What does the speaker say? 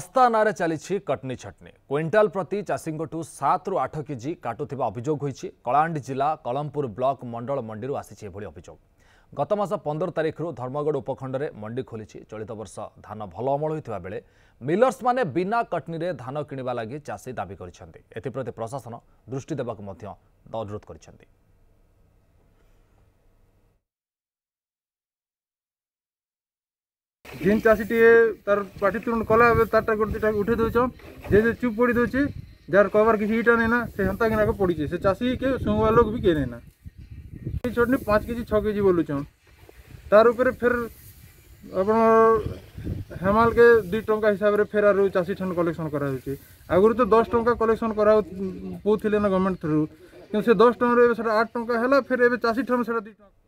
ଶସ୍ତା ନାଁରେ ଚାଲିଛି କଟନୀ ଛଟନୀ କ୍ୱିଣ୍ଟାଲ ପ୍ରତି ଚାଷୀଙ୍କଠୁ ସାତରୁ ଆଠ କେଜି କାଟୁଥିବା ଅଭିଯୋଗ ହୋଇଛି କଳାହାଣ୍ଡି ଜିଲ୍ଲା କଲମପୁର ବ୍ଲକ ମଣ୍ଡଳ ମଣ୍ଡିରୁ ଆସିଛି ଏଭଳି ଅଭିଯୋଗ ଗତ ମାସ ପନ୍ଦର ତାରିଖରୁ ଧର୍ମଗଡ଼ ଉପଖଣ୍ଡରେ ମଣ୍ଡି ଖୋଲିଛି ଚଳିତ ବର୍ଷ ଧାନ ଭଲ ଅମଳ ହୋଇଥିବା ବେଳେ ମିଲର୍ସମାନେ ବିନା କଟନୀରେ ଧାନ କିଣିବା ଲାଗି ଚାଷୀ ଦାବି କରିଛନ୍ତି ଏଥିପ୍ରତି ପ୍ରଶାସନ ଦୃଷ୍ଟି ଦେବାକୁ ମଧ୍ୟ ଅନୁରୋଧ କରିଛନ୍ତି ଯେନ୍ ଚାଷୀଟିଏ ତାର ପାଟି ତୁରୁଣ କଲା ଏବେ ତାରଟା ଗୋଟେ ଦୁଇଟା ଉଠେଇ ଦେଉଛନ୍ ଯେ ଯେ ଚୁପ୍ ପଡ଼ି ଦେଉଛି ଯାହାର କବାର କିଛି ଇଟା ନାଇଁ ନା ସେ ହେନ୍ତା କିନାକେ ପଡ଼ିଛେ ସେ ଚାଷୀ କେ ଶୁଣବା ଲୋକ ବି କିଏ ନାଇଁ ନା এই চটনি পাঁচ কেজি ছ কেজি বলুছন তার উপরে ফের আপনার হেমালকে দুই টঙ্কা হিসাবে ফের আর চাষী ঠান কলেকশন করা হচ্ছে আগুর তো দশ টঙ্কা কলেকশন করা পৌঁছিলে না গভর্নমেন্ট থ্রু কিন্তু সে দশ টঙ্কার এবার সেটা আট টঙ্কা হল ফের এবার চাষী ঠান সেটা দুই টঙ্কা